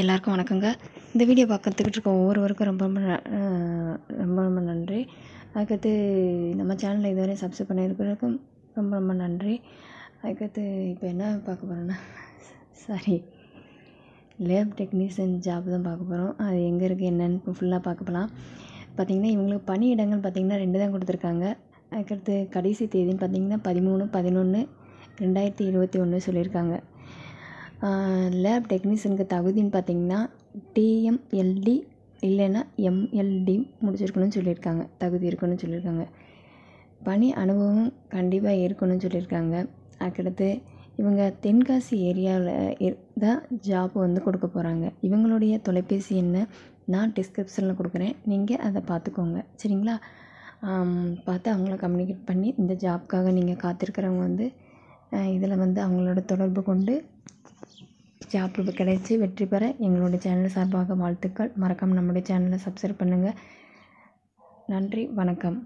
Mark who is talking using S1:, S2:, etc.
S1: எல்லாருக்கும் வணக்கங்க இந்த வீடியோ பார்க்கறதுக்கிட்டு இருக்க ஒவ்வொருவருக்கும் ரொம்ப ரொம்ப ரொம்ப ரொம்ப நன்றி அதுக்கடுத்து நம்ம சேனலில் இதுவரை சப்ஸ்கிரைப் பண்ணியிருக்கிறதுக்கும் ரொம்ப ரொம்ப நன்றி அதுக்கடுத்து இப்போ என்ன பார்க்க போகிறோன்னா சாரி லேப் டெக்னீஷியன் ஜாப் தான் பார்க்க போகிறோம் அது எங்கே இருக்குது என்னென்னு ஃபுல்லாக பார்க்க போகலாம் பார்த்திங்கன்னா இவங்களுக்கு பணி இடங்கள் பார்த்திங்கன்னா ரெண்டு தான் கொடுத்துருக்காங்க அதுக்கடுத்து கடைசி தேதின்னு பார்த்திங்கன்னா பதிமூணு பதினொன்று ரெண்டாயிரத்தி இருபத்தி ஒன்று சொல்லியிருக்காங்க லேப் டெக்னீஷியனுக்கு தகுதின்னு பார்த்தீங்கன்னா டிஎம்எல்டி இல்லைன்னா எம்எல்டி முடிச்சிருக்கணும்னு சொல்லியிருக்காங்க தகுதி இருக்கணும்னு சொல்லியிருக்காங்க பணி அனுபவம் கண்டிப்பாக இருக்கணும்னு சொல்லியிருக்காங்க அதுக்கடுத்து இவங்க தென்காசி ஏரியாவில் தான் ஜாப் வந்து கொடுக்க போகிறாங்க இவங்களுடைய தொலைபேசி என்ன நான் டிஸ்கிரிப்ஷனில் கொடுக்குறேன் நீங்கள் அதை பார்த்துக்கோங்க சரிங்களா பார்த்து அவங்கள கம்யூனிகேட் பண்ணி இந்த ஜாப்க்காக நீங்கள் காத்திருக்கிறவங்க வந்து இதில் வந்து அவங்களோட தொடர்பு கொண்டு ஜாப் கிடைச்சி வெற்றி பெற எங்களுடைய சேனல் சார்பாக வாழ்த்துக்கள் மறக்காமல் நம்முடைய சேனலை சப்ஸ்கிரைப் பண்ணுங்கள் நன்றி வணக்கம்